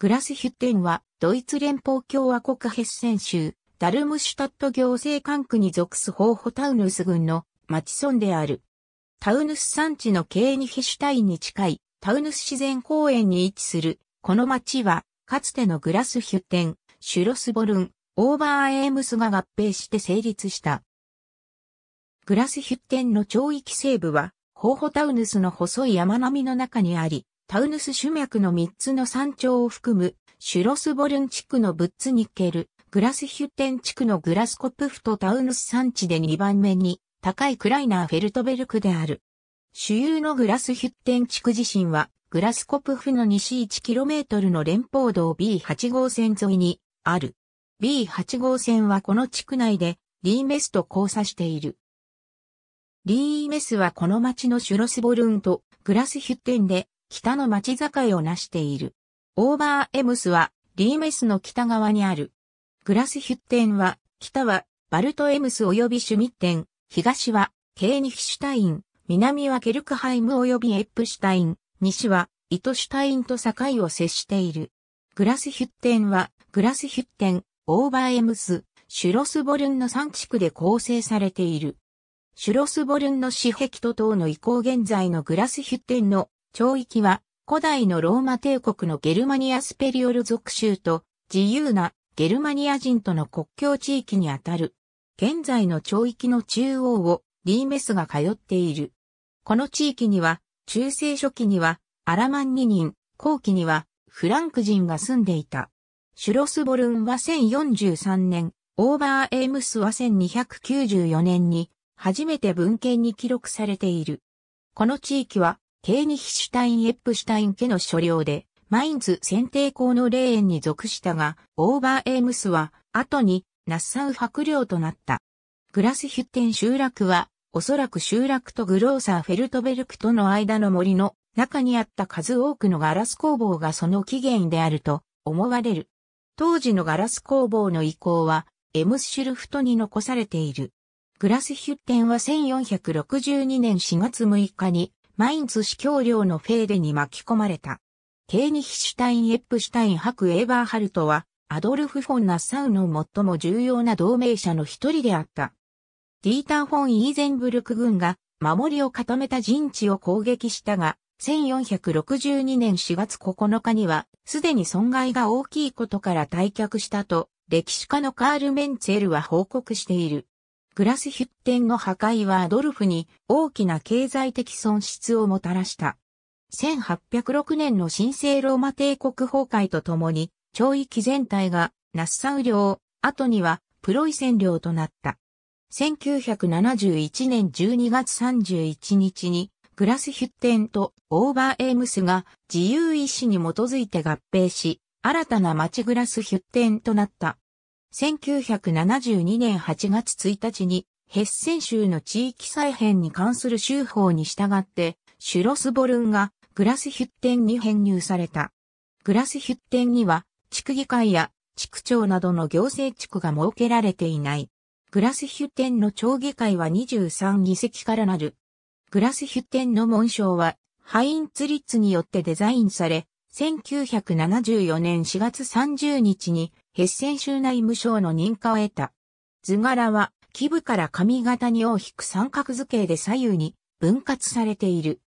グラスヒュッテンは、ドイツ連邦共和国ヘッセン州、ダルムシュタット行政管区に属すホーホタウヌス郡の町村である。タウヌス山地のケーニヘシュタインに近い、タウヌス自然公園に位置する、この町は、かつてのグラスヒュッテン、シュロスボルン、オーバーエームスが合併して成立した。グラスヒュッテンの町域西部は、ホーホタウヌスの細い山並みの中にあり、タウヌス主脈の3つの山頂を含む、シュロスボルン地区のブッツニッケル、グラスヒュッテン地区のグラスコプフとタウヌス山地で2番目に、高いクライナーフェルトベルクである。主有のグラスヒュッテン地区自身は、グラスコプフの西 1km の連邦道 B8 号線沿いにある。B8 号線はこの地区内でリーメスと交差している。リーメスはこの町のシュロスボルンとグラスヒュッテンで北の町境を成している。オーバーエムスはリーメスの北側にある。グラスヒュッテンは、北はバルトエムス及びシュミッテン、東はケーニヒシュタイン、南はケルクハイム及びエップシュタイン、西はイトシュタインと境を接している。グラスヒュッテンは、グラスヒュッテン、オーバーエムス、シュロスボルンの3地区で構成されている。シュロスボルンの市壁と等の移行現在のグラスヒュッテンの町域は古代のローマ帝国のゲルマニアスペリオル属州と自由なゲルマニア人との国境地域にあたる。現在の町域の中央をリーメスが通っている。この地域には中世初期にはアラマンニ人、後期にはフランク人が住んでいた。シュロスボルンは1043年、オーバーエームスは1294年に初めて文献に記録されている。この地域はケーニヒシュタイン・エップシュタイン家の所領で、マインズ選定校の霊園に属したが、オーバーエームスは、後に、ナッサウ伯領となった。グラスヒュッテン集落は、おそらく集落とグローサー・フェルトベルクとの間の森の中にあった数多くのガラス工房がその起源であると思われる。当時のガラス工房の遺構はエムスシュルフトに残されている。グラスヒュッテンは1462年4月6日にマインツ司教領のフェーデに巻き込まれた。ケーニヒシュタイン・エップシュタイン・ハク・エーバーハルトは、アドルフ・フォン・ナッサウの最も重要な同盟者の一人であった。ディーター・フォン・イーゼンブルク軍が守りを固めた陣地を攻撃したが、1462年4月9日には、すでに損害が大きいことから退却したと、歴史家のカール・メンツェルは報告している。グラスヒュッテンの破壊はアドルフに大きな経済的損失をもたらした。1806年の神聖ローマ帝国崩壊とともに、町域全体がナッサウ領、後にはプロイセン領となった。1971年12月31日に、グラスヒュッテンとオーバーエームスが自由意志に基づいて合併し、新たな町グラスヒュッテンとなった。1972年8月1日に、ヘッセン州の地域再編に関する州法に従って、シュロスボルンがグラスヒュッテンに編入された。グラスヒュッテンには、地区議会や地区長などの行政地区が設けられていない。グラスヒュッテンの町議会は23議席からなる。グラスヒュッテンの紋章は、ハインツリッツによってデザインされ、1974年4月30日にヘッセン州内務省の認可を得た。図柄は、基部から髪型に大きく三角図形で左右に分割されている。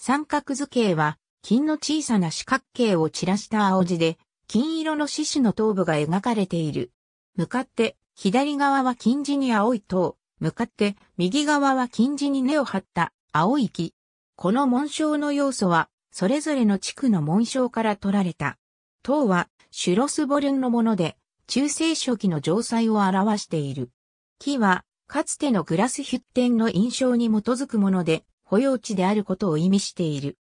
三角図形は、金の小さな四角形を散らした青地で、金色の獅子の頭部が描かれている。向かって、左側は金地に青い塔、向かって右側は金地に根を張った青い木。この紋章の要素は、それぞれの地区の紋章から取られた。塔はシュロスボルンのもので、中世初期の城塞を表している。木は、かつてのグラスヒュッテンの印象に基づくもので、保養地であることを意味している。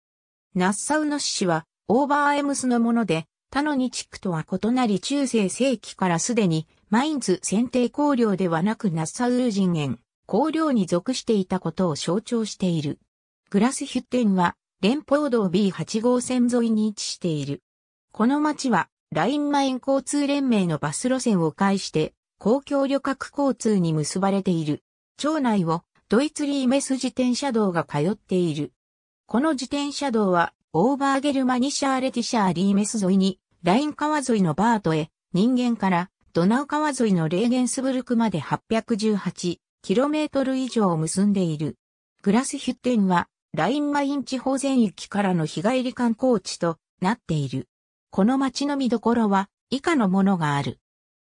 ナッサウの市は、オーバーエムスのもので、他の2地区とは異なり中世世紀からすでに、マインズ選定公領ではなくナッサウル人園公領に属していたことを象徴している。グラスヒュッテンは、連邦道 B8 号線沿いに位置している。この町は、ラインマイン交通連盟のバス路線を介して公共旅客交通に結ばれている。町内をドイツリーメス自転車道が通っている。この自転車道はオーバーゲルマニシャーレティシャーリーメス沿いにライン川沿いのバートへ人間からドナウ川沿いのレーゲンスブルクまで 818km 以上を結んでいる。グラスヒュッテンはラインマイン地方全域からの日帰り観光地となっている。この町の見どころは以下のものがある。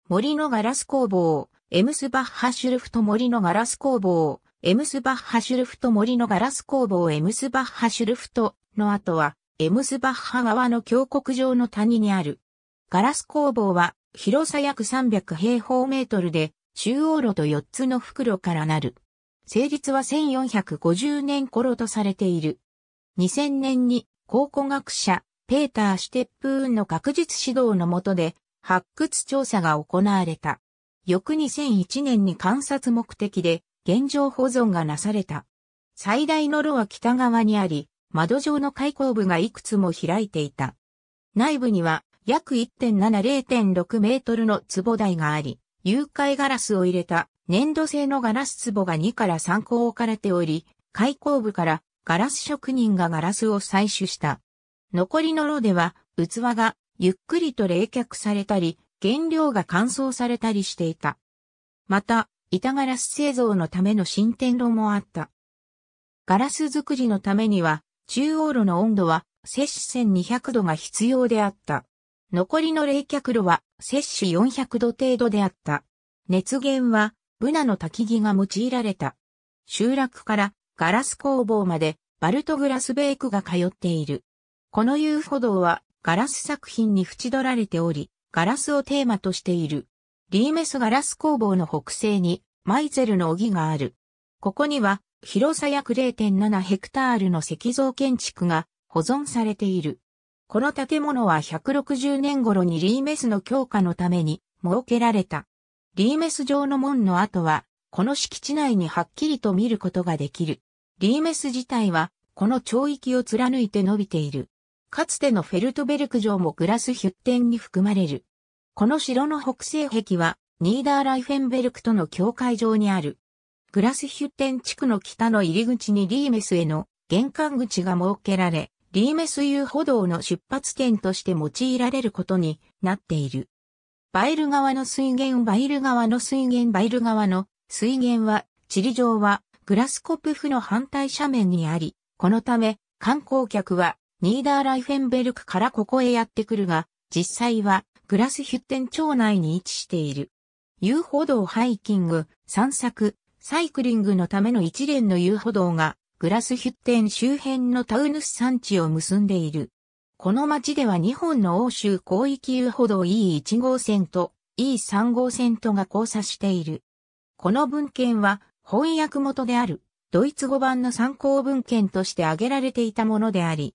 森のガラス工房、エムスバッハシュルフと森のガラス工房、エムスバッハシュルフと森のガラス工房エムスバッハシュルフとの後は、エムスバッハ川の峡谷上の谷にある。ガラス工房は広さ約300平方メートルで、中央路と4つの袋からなる。成立は1450年頃とされている。2000年に考古学者、ペーター・シュテップーンの確実指導の下で発掘調査が行われた。翌2001年に観察目的で現状保存がなされた。最大の炉は北側にあり、窓状の開口部がいくつも開いていた。内部には約1.7-0.6メートルの壺台があり、誘拐ガラスを入れた粘土製のガラス壺が2から3個置かれており、開口部からガラス職人がガラスを採取した。残りの炉では、器がゆっくりと冷却されたり、原料が乾燥されたりしていた。また、板ガラス製造のための新展炉もあった。ガラス作りのためには、中央炉の温度は摂氏1200度が必要であった。残りの冷却炉は摂氏400度程度であった。熱源はブナの焚き木が用いられた。集落からガラス工房までバルトグラスベークが通っている。この遊歩道はガラス作品に縁取られており、ガラスをテーマとしている。リーメスガラス工房の北西にマイゼルの荻がある。ここには広さ約0.7ヘクタールの石像建築が保存されている。この建物は160年頃にリーメスの強化のために設けられた。リーメス城の門の跡は、この敷地内にはっきりと見ることができる。リーメス自体は、この町域を貫いて伸びている。かつてのフェルトベルク城もグラスヒュッテンに含まれる。この城の北西壁は、ニーダーライフェンベルクとの境界上にある。グラスヒュッテン地区の北の入り口にリーメスへの玄関口が設けられ、リーメス遊歩道の出発点として用いられることになっている。バイル川の水源バイル川の水源バイル川の水源は、地理上はグラスコプフの反対斜面にあり、このため観光客はニーダーライフェンベルクからここへやってくるが、実際はグラスヒュッテン町内に位置している。遊歩道ハイキング、散策、サイクリングのための一連の遊歩道が、グラスヒュッテン周辺のタウヌス山地を結んでいる。この町では日本の欧州広域遊歩道 E1 号線と E3 号線とが交差している。この文献は翻訳元であるドイツ語版の参考文献として挙げられていたものであり、